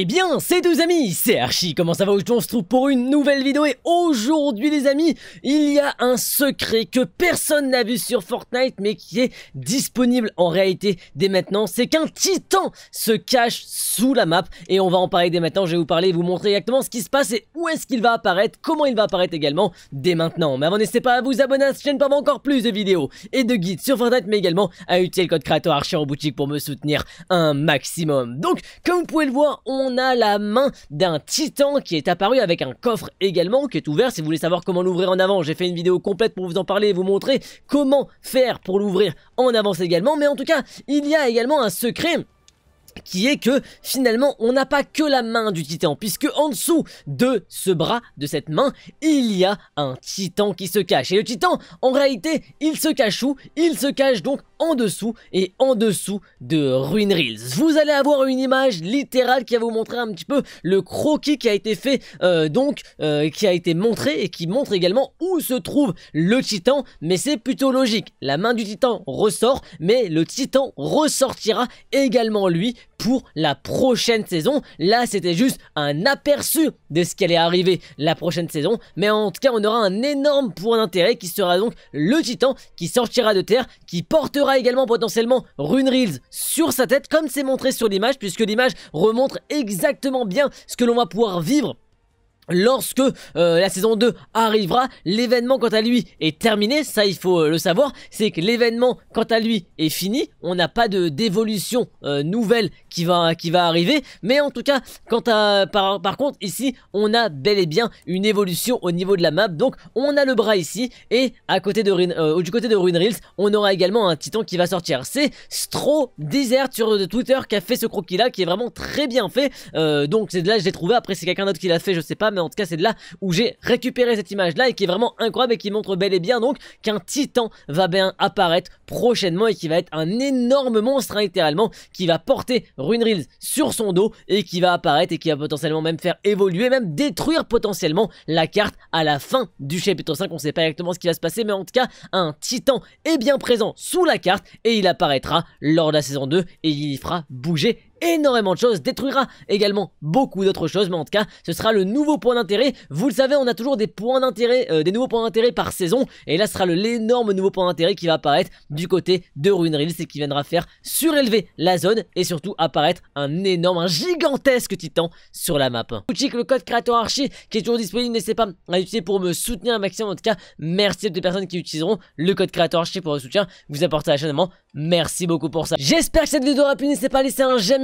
Eh bien, c'est deux amis, c'est Archie, comment ça va Aujourd'hui on se trouve pour une nouvelle vidéo et aujourd'hui les amis, il y a un secret que personne n'a vu sur Fortnite mais qui est disponible en réalité dès maintenant, c'est qu'un titan se cache sous la map et on va en parler dès maintenant, je vais vous parler vous montrer exactement ce qui se passe et où est-ce qu'il va apparaître, comment il va apparaître également dès maintenant. Mais avant n'hésitez pas à vous abonner à cette chaîne pour encore plus de vidéos et de guides sur Fortnite mais également à utiliser le code créateur Archie en boutique pour me soutenir un maximum. Donc comme vous pouvez le voir, on on a la main d'un titan qui est apparu avec un coffre également qui est ouvert. Si vous voulez savoir comment l'ouvrir en avant, j'ai fait une vidéo complète pour vous en parler et vous montrer comment faire pour l'ouvrir en avance également. Mais en tout cas, il y a également un secret qui est que finalement on n'a pas que la main du titan puisque en dessous de ce bras de cette main il y a un titan qui se cache et le titan en réalité il se cache où il se cache donc en dessous et en dessous de Ruin Reels. Vous allez avoir une image littérale qui va vous montrer un petit peu le croquis qui a été fait euh, donc euh, qui a été montré et qui montre également où se trouve le titan mais c'est plutôt logique. La main du titan ressort mais le titan ressortira également lui pour la prochaine saison. Là, c'était juste un aperçu de ce qu'elle allait arriver la prochaine saison. Mais en tout cas, on aura un énorme point d'intérêt qui sera donc le Titan qui sortira de terre, qui portera également potentiellement Rune Reels sur sa tête, comme c'est montré sur l'image, puisque l'image remontre exactement bien ce que l'on va pouvoir vivre Lorsque euh, la saison 2 arrivera, l'événement quant à lui est terminé, ça il faut euh, le savoir, c'est que l'événement quant à lui est fini, on n'a pas de d'évolution euh, nouvelle qui va qui va arriver, mais en tout cas, quant à par, contre ici, on a bel et bien une évolution au niveau de la map. Donc on a le bras ici et à côté de du côté de Ruin Reels, on aura également un titan qui va sortir. C'est Stro Desert sur Twitter qui a fait ce croquis là qui est vraiment très bien fait. donc c'est là je l'ai trouvé après c'est quelqu'un d'autre qui l'a fait, je sais pas mais en tout cas c'est de là où j'ai récupéré cette image là et qui est vraiment incroyable et qui montre bel et bien donc qu'un titan va bien apparaître prochainement et qui va être un énorme monstre hein, littéralement qui va porter Reels sur son dos et qui va apparaître et qui va potentiellement même faire évoluer, même détruire potentiellement la carte à la fin du chapitre 5. On sait pas exactement ce qui va se passer mais en tout cas un titan est bien présent sous la carte et il apparaîtra lors de la saison 2 et il y fera bouger énormément de choses, détruira également beaucoup d'autres choses, mais en tout cas, ce sera le nouveau point d'intérêt. Vous le savez, on a toujours des points d'intérêt, euh, des nouveaux points d'intérêt par saison, et là, sera sera l'énorme nouveau point d'intérêt qui va apparaître du côté de Ruinrills c'est qui viendra faire surélever la zone et surtout apparaître un énorme, un gigantesque titan sur la map. Boutique, le code créateur archi qui est toujours disponible, n'hésitez pas à l'utiliser pour me soutenir un maximum. En tout cas, merci à toutes les personnes qui utiliseront le code créateur archi pour le soutien vous apportez à la chaîne. Merci beaucoup pour ça. J'espère que cette vidéo aura plu, n'hésitez pas à laisser un j'aime